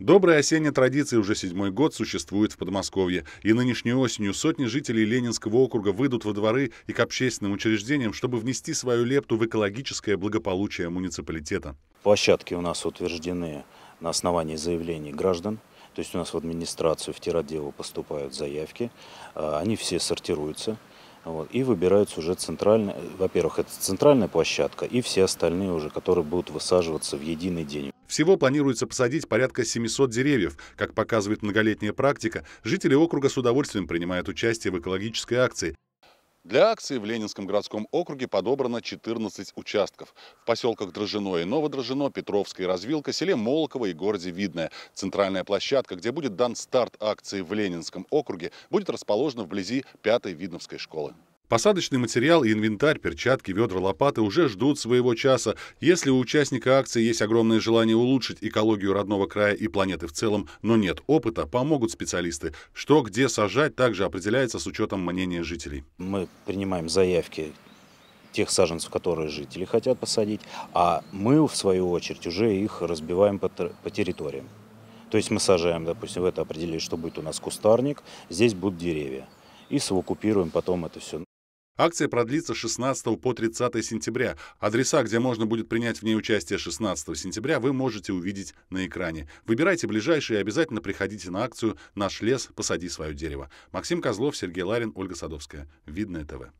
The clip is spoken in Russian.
Добрая осенняя традиция уже седьмой год существует в Подмосковье, и нынешней осенью сотни жителей Ленинского округа выйдут во дворы и к общественным учреждениям, чтобы внести свою лепту в экологическое благополучие муниципалитета. Площадки у нас утверждены на основании заявлений граждан. То есть у нас в администрацию, в тиротделу поступают заявки, а, они все сортируются. Вот, и выбираются уже центральная, во-первых, это центральная площадка и все остальные уже, которые будут высаживаться в единый день. Всего планируется посадить порядка 700 деревьев. Как показывает многолетняя практика, жители округа с удовольствием принимают участие в экологической акции. Для акции в Ленинском городском округе подобрано 14 участков. В поселках Дрожжино и Новодрожжино, Петровская Развилка, селе Молоково и городе Видное. Центральная площадка, где будет дан старт акции в Ленинском округе, будет расположена вблизи 5-й Видновской школы. Посадочный материал и инвентарь, перчатки, ведра, лопаты уже ждут своего часа. Если у участника акции есть огромное желание улучшить экологию родного края и планеты в целом, но нет опыта, помогут специалисты. Что где сажать также определяется с учетом мнения жителей. Мы принимаем заявки тех саженцев, которые жители хотят посадить, а мы, в свою очередь, уже их разбиваем по, по территориям. То есть мы сажаем, допустим, в это определили, что будет у нас кустарник, здесь будут деревья и совокупируем потом это все. Акция продлится с 16 по 30 сентября. Адреса, где можно будет принять в ней участие 16 сентября, вы можете увидеть на экране. Выбирайте ближайшие и обязательно приходите на акцию «Наш лес. Посади свое дерево». Максим Козлов, Сергей Ларин, Ольга Садовская. Видное ТВ.